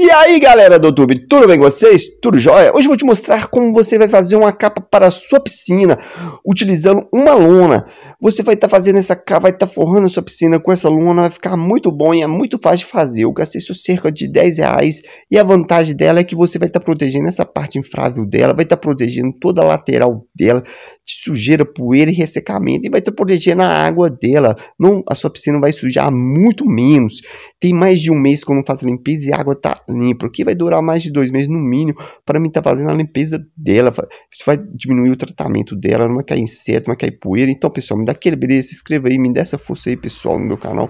E aí galera do YouTube, tudo bem com vocês? Tudo jóia? Hoje eu vou te mostrar como você vai fazer uma capa para a sua piscina utilizando uma lona. Você vai estar tá fazendo essa capa, vai estar tá forrando a sua piscina com essa lona, vai ficar muito bom e é muito fácil de fazer. Eu gastei isso cerca de 10 reais e a vantagem dela é que você vai estar tá protegendo essa parte infrável dela, vai estar tá protegendo toda a lateral dela de sujeira, poeira e ressecamento e vai estar tá protegendo a água dela. Não, a sua piscina vai sujar muito menos. Tem mais de um mês que eu não faço limpeza e a água está limpo aqui vai durar mais de dois meses no mínimo, para mim tá fazendo a limpeza dela, isso vai diminuir o tratamento dela, não vai cair inseto, não vai cair poeira, então pessoal, me dá aquele beleza, se inscreva aí, me dá essa força aí pessoal no meu canal,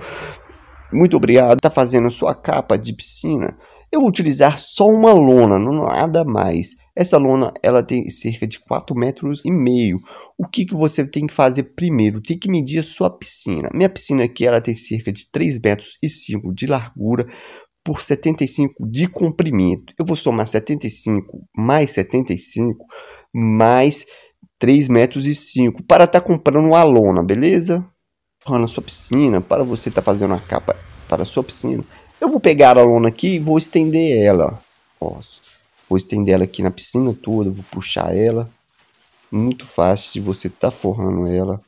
muito obrigado, tá fazendo a sua capa de piscina, eu vou utilizar só uma lona, não nada mais. Essa lona ela tem cerca de 4 metros e meio. O que, que você tem que fazer primeiro? Tem que medir a sua piscina. Minha piscina aqui ela tem cerca de 3 metros e 5 de largura por 75 de comprimento. Eu vou somar 75 mais 75 mais 3 metros e 5 para estar tá comprando uma lona, beleza? Para sua piscina, para você estar tá fazendo a capa para a sua piscina. Eu vou pegar a lona aqui e vou estender ela. Ó, vou estender ela aqui na piscina toda, vou puxar ela. Muito fácil de você estar tá forrando ela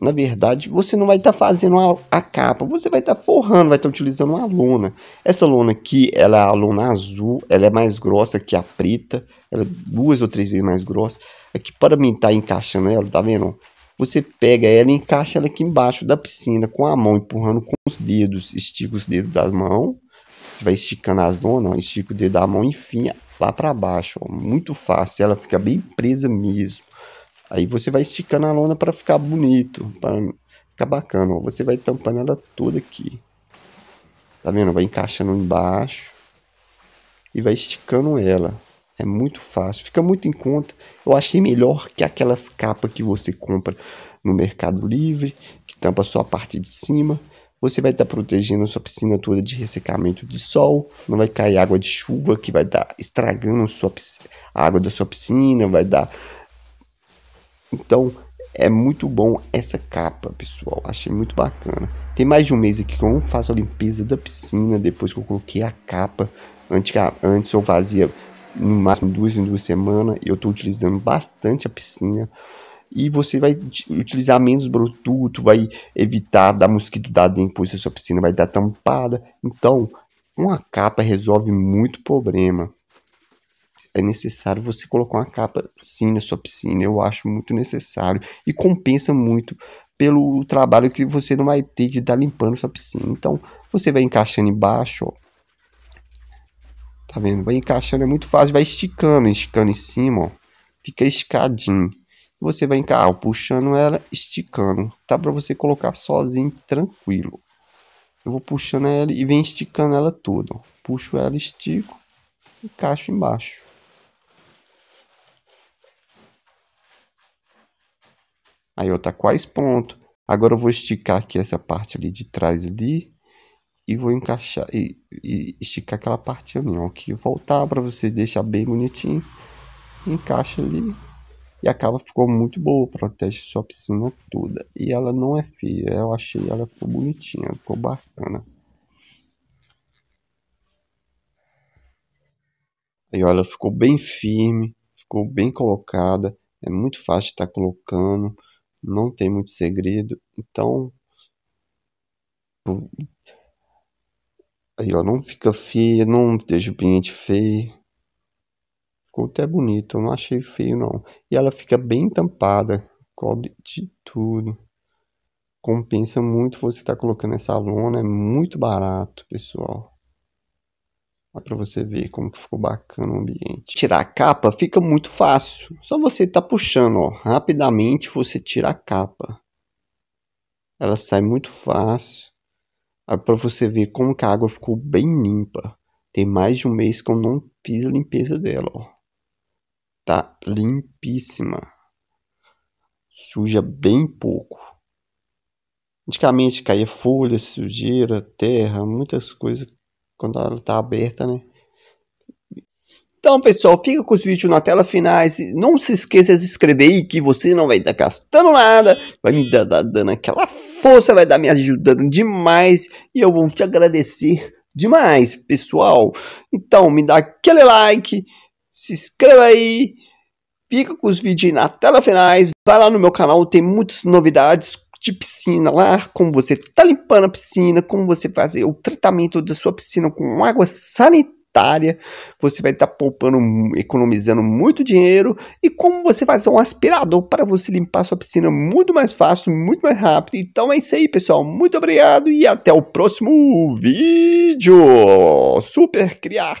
na verdade, você não vai estar tá fazendo a, a, capa, você vai estar tá forrando, vai estar tá utilizando uma lona. Essa lona aqui, ela é a lona azul, ela é mais grossa que a preta, ela é duas ou três vezes mais grossa. Aqui para mim estar tá encaixando ela, tá vendo? Você pega ela e encaixa ela aqui embaixo da piscina com a mão, empurrando com os dedos, estica os dedos das mãos. Você vai esticando as donas, estica o dedo da mão, enfim, lá para baixo, ó, muito fácil, ela fica bem presa mesmo. Aí você vai esticando a lona para ficar bonito, para ficar bacana. Você vai tampando ela toda aqui. Tá vendo? Vai encaixando embaixo e vai esticando ela. É muito fácil, fica muito em conta. Eu achei melhor que aquelas capas que você compra no Mercado Livre, que tampa só a parte de cima. Você vai estar tá protegendo a sua piscina toda de ressecamento de sol, não vai cair água de chuva que vai estar tá estragando a, sua, a água da sua piscina, vai dar então é muito bom essa capa, pessoal. Achei muito bacana. Tem mais de um mês aqui que eu não faço a limpeza da piscina depois que eu coloquei a capa. Antes, antes eu fazia no máximo duas em duas semanas. Eu estou utilizando bastante a piscina. E você vai utilizar menos produto, vai evitar dar mosquito dado depois da sua piscina vai dar tampada. Então, uma capa resolve muito problema é necessário você colocar uma capa sim na sua piscina. Eu acho muito necessário e compensa muito pelo trabalho que você não vai ter de estar tá limpando sua piscina. Então, você vai encaixando embaixo, ó. Tá vendo? Vai encaixando, é muito fácil. Vai esticando, esticando em cima, ó. Fica escadinho. Você vai encaixar, ah, puxando ela, esticando. Tá para você colocar sozinho, tranquilo. Eu vou puxando ela e vem esticando ela toda. Ó. Puxo ela, estico, encaixo embaixo. Aí, ó, tá quase pronto. Agora eu vou esticar aqui essa parte ali de trás ali. E vou encaixar e, e esticar aquela parte ali, ó. Que voltar para você deixar bem bonitinho. Encaixa ali. E acaba ficou muito boa, protege sua piscina toda. E ela não é feia, eu achei ela ficou bonitinha, ficou bacana. Aí olha, ficou bem firme, ficou bem colocada, é muito fácil estar tá colocando não tem muito segredo. Então. Aí, ó, não fica feia, não deixa o cliente feio. Ficou até bonito, eu não achei feio não. E ela fica bem tampada, cobre de tudo. Compensa muito você estar tá colocando essa lona, é muito barato, pessoal para pra você ver como que ficou bacana o ambiente. Tirar a capa fica muito fácil. Só você tá puxando, ó. Rapidamente você tira a capa. Ela sai muito fácil. Aí pra você ver como que a água ficou bem limpa. Tem mais de um mês que eu não fiz a limpeza dela, ó. Tá limpíssima. Suja bem pouco. Antigamente caía folha, sujeira, terra, muitas coisas quando ela está aberta, né? Então, pessoal, fica com os vídeos na tela finais. Não se esqueça de se inscrever aí que você não vai estar gastando nada. Vai me dar, dar, dando aquela força, vai dar me ajudando demais. E eu vou te agradecer demais, pessoal. Então, me dá aquele like, se inscreva aí. Fica com os vídeos na tela finais. Vai lá no meu canal, tem muitas novidades de piscina lá, como você tá limpando a piscina, como você fazer o tratamento da sua piscina com água sanitária, você vai estar tá poupando, economizando muito dinheiro e como você fazer um aspirador para você limpar a sua piscina muito mais fácil, muito mais rápido. Então é isso aí, pessoal. Muito obrigado e até o próximo vídeo. Super criar